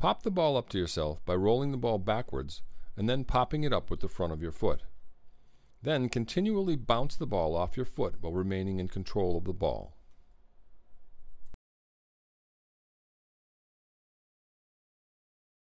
Pop the ball up to yourself by rolling the ball backwards and then popping it up with the front of your foot. Then continually bounce the ball off your foot while remaining in control of the ball.